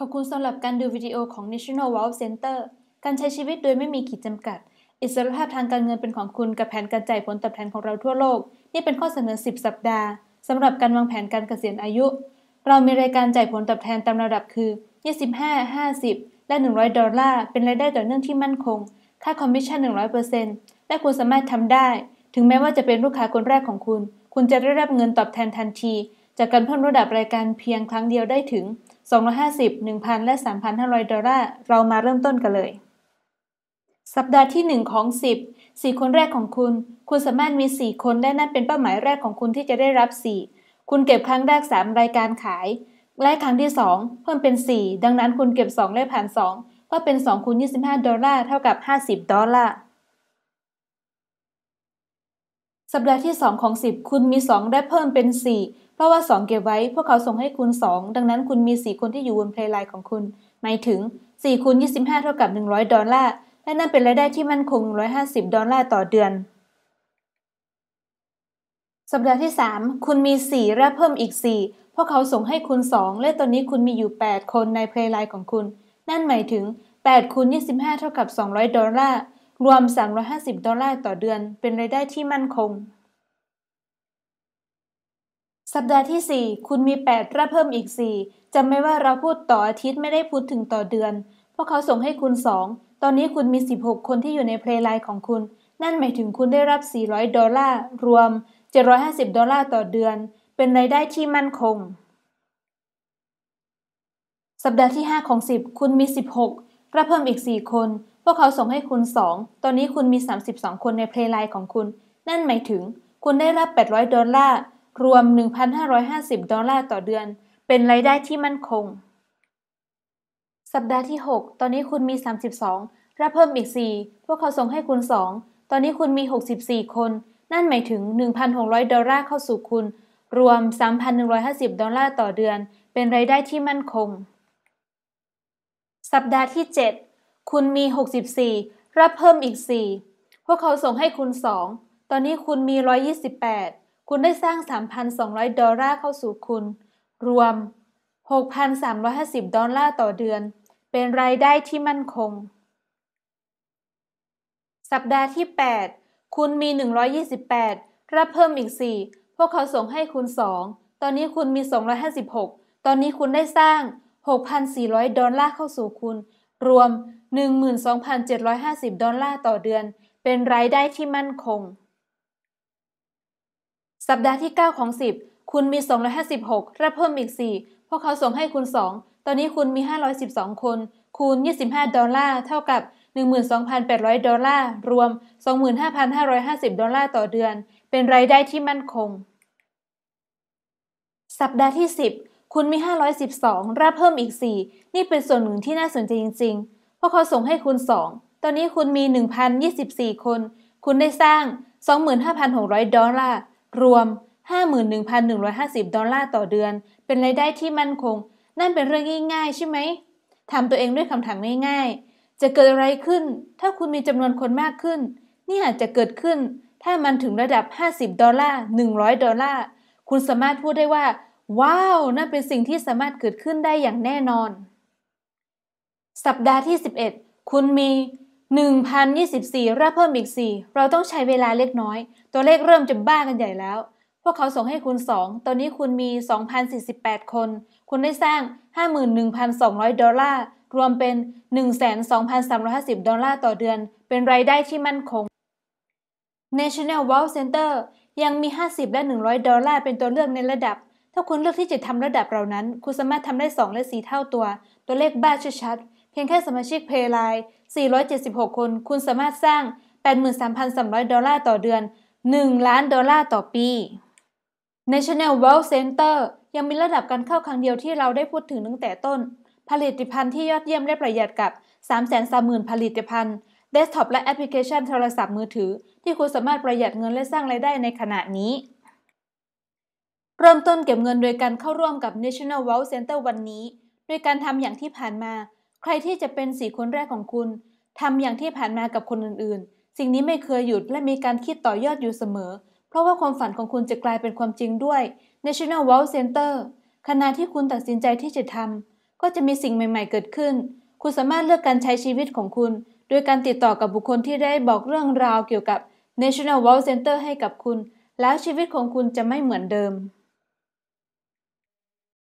ขอบคุณสำหรับการดูวิดีโอของ National Wealth Center การใช้ชีวิตโดยไม่มีขีดจำกัด อิสรภาพทางการเงินเป็นของคุณ กับแผนการจ่ายผลตอบแทนของเราทั่วโลก นี่เป็นข้อเสนอ 10 สัปดาห์สำหรับการวางแผนการเกษียณอายุ เรามีรายการจ่ายผลตอบแทนตามระดับคือ 25 50 และ 100 ดอลลาร์ เป็นรายได้ต่อเนื่องที่มั่นคงค่าคอมมิชชั่น 100%และคุณสามารถทำได้ ถึงแม้ว่าจะเป็นลูกค้าคนแรกของคุณ คุณจะได้รับเงินตอบแทนทันทีจากการเพิ่มระดับรายการเพียงครั้งเดียวได้ถึง 250 1,000และ3,500ดอลลาร์ เรามาเริ่มต้นกันเลย สัปดาห์ที่1ของ10 4 คนแรกของคุณ คุณสามารถมี 4 คนได้นั่นเป็นเป้าหมายแรกของคุณที่จะได้รับ 4 คุณเก็บครั้งแรก 3 รายการขาย และครั้งที่ 2 เพิ่มเป็น 4 ดังนั้นคุณเก็บ2ไล้ผ่าน2 ก็เป็น 2คูณ25ดอลลาร์เท่ากับ50ดอลลาร์ สัปดาห์ที่2ของ10 คุณมี 2 ได้เพิ่มเป็น 4เพราะว่า 2 เก็บไว้พวกเขาส่งให้คุณ2 ดังนั้นคุณมี4คนที่อยู่บนเพลย์ไลน์ของคุณ หมายถึง4คูณ25เท่ากับ100ดอลลาร์และนั่นเป็นรายได้ที่มั่นคง 150 ดอลลาร์ต่อเดือนสัปดาห์ที่3คุณมี 4 และเพิ่มอีก4พวกเขาส่งให้คุณ2 และตอนนี้คุณมีอยู่ 8 คนในเพลย์ไลน์ของคุณ นั่นหมายถึง 8 คูณ 25 เท่ากับ 200 ดอลลาร์รวม350 ดอลลาร์ต่อเดือน เป็นรายได้ที่มั่นคงสัปดาห์ที่4คุณมี 8รับเพิ่มอีก4จำไม่ว่าเราพูดต่ออาทิตย์ไม่ได้พูดถึงต่อเดือนพวกเขาส่งให้คุณ2ตอนนี้คุณมี 16 คนที่อยู่ในเพลย์ไลน์ของคุณ นั่นหมายถึงคุณได้รับ400ดอลลาร์รวม750ดอลลาร์ต่อเดือน เป็นรายได้ที่มั่นคง สัปดาห์ที่5ของ10คุณมี 16รับเพิ่มอีก 4 คนพวกเขาส่งให้คุณ2ตอนนี้คุณมี 32 คนในเพลย์ไลน์ของคุณ นั่นหมายถึงคุณได้รับ800ดอลลาร์รวม1,550ดอลลาร์ต่อเดือน เป็นรายได้ที่มั่นคง สัปดาห์ที่ 6 ตอนนี้คุณมี 32 รับเพิ่มอีก 4 พวกเขาส่งให้คุณ 2ตอนนี้คุณมี 64 คน นั่นหมายถึง1,600ดอลลาร์เข้าสู่คุณ รวม 3,150ดอลลาร์ต่อเดือน เป็นรายได้ที่มั่นคง สัปดาห์ที่ 7 คุณมี 64 รับเพิ่มอีก 4 พวกเขาส่งให้คุณ2ตอนนี้คุณมี 128คุณได้สร้าง 3,200 ดอลลาร์เข้าสู่คุณ รวม 6,350 ดอลลาร์ต่อเดือน เป็นรายได้ที่มั่นคง สัปดาห์ที่ 8 คุณมี 128 รับเพิ่มอีก 4 พวกเขาส่งให้คุณ 2 ตอนนี้คุณมี 256 ตอนนี้คุณได้สร้าง 6,400 ดอลลาร์เข้าสู่คุณ รวม 12,750 ดอลลาร์ต่อเดือน เป็นรายได้ที่มั่นคงสัปดาห์ที่9ของ10 คุณมี 256 รับเพิ่มอีก4พวกเขาส่งให้คุณ 2 ตอนนี้คุณมี 512 คน คูณ 25ดอลลาร์ เท่ากับ 12,800ดอลลาร์ รวม 25,550ดอลลาร์ต่อเดือน เป็นรายได้ที่มั่นคง สัปดาห์ที่ 10 คุณมี 512รับเพิ่มอีก 4 นี่เป็นส่วนหนึ่งที่น่าสนใจจริงๆพวกเขาส่งให้คุณ 2 ตอนนี้คุณมี 1,024 คน คุณได้สร้าง 25,600ดอลลาร์รวม 51,150ดอลลาร์ต่อเดือน เป็นรายได้ที่มั่นคง นั่นเป็นเรื่องง่ายๆใช่ไหมทำตัวเองด้วยคำถามง่ายๆ จะเกิดอะไรขึ้น ถ้าคุณมีจำนวนคนมากขึ้น นี่อาจจะเกิดขึ้น ถ้ามันถึงระดับ 50ดอลลาร์100ดอลลาร์ คุณสามารถพูดได้ว่า ว้าว นั่นเป็นสิ่งที่สามารถเกิดขึ้นได้อย่างแน่นอน สัปดาห์ที่ 11 คุณมี1,024 รับเพิ่มอีก 4 เราต้องใช้เวลาเล็กน้อย ตัวเลขเริ่มจะบ้ากันใหญ่แล้ว พวกเขาส่งให้คุณ 2 ตอนนี้คุณมี 2,048 คน คุณได้สร้าง 51,200 ดอลลาร์ รวมเป็น 12,350 ดอลลาร์ต่อเดือน เป็นรายได้ที่มั่นคง National Wealth Center ยังมี 50 และ 100 ดอลลาร์เป็นตัวเลือกในระดับ ถ้าคุณเลือกที่จะทำระดับเหล่านั้น คุณสามารถทำได้2และ4เท่าตัว ตัวเลขบ้าชัดดพียงแค่สมาชิกเพย์ไลน์476 คนคุณสามารถสร้าง 83,300 ดอลลาร์ต่อเดือน 1 ล้านดอลลาร์ต่อปี National Wealth Center ยังมีระดับการเข้าครั้งเดียวที่เราได้พูดถึงตั้งแต่ต้น ผลิตภัณฑ์ที่ยอดเยี่ยมและประหยัดกับ 330,000 ผลิตภัณฑ์เดสก์ท็อปและแอปพลิเคชันโทรศัพท์มือถือ ที่คุณสามารถประหยัดเงินและสร้างไรายได้ในขณะนี้ เริ่มต้นเก็บเงินโดยการเข้าร่วมกับ National Wealth Center วันนี้โดยการทำอย่างที่ผ่านมาใครที่จะเป็นสี่คนแรกของคุณ ทำอย่างที่ผ่านมากับคนอื่นๆ สิ่งนี้ไม่เคยหยุดและมีการคิดต่อยอดอยู่เสมอ เพราะว่าความฝันของคุณจะกลายเป็นความจริงด้วย National w o r l d Center ขณะที่คุณตัดสินใจที่จะทำก็จะมีสิ่งใหม่ๆเกิดขึ้น คุณสามารถเลือกการใช้ชีวิตของคุณ โดยการติดต่อกับบุคคลที่ได้บอกเรื่องราวเกี่ยวกับ National w o r l d Center ให้กับคุณ แล้วชีวิตของคุณจะไม่เหมือนเดิม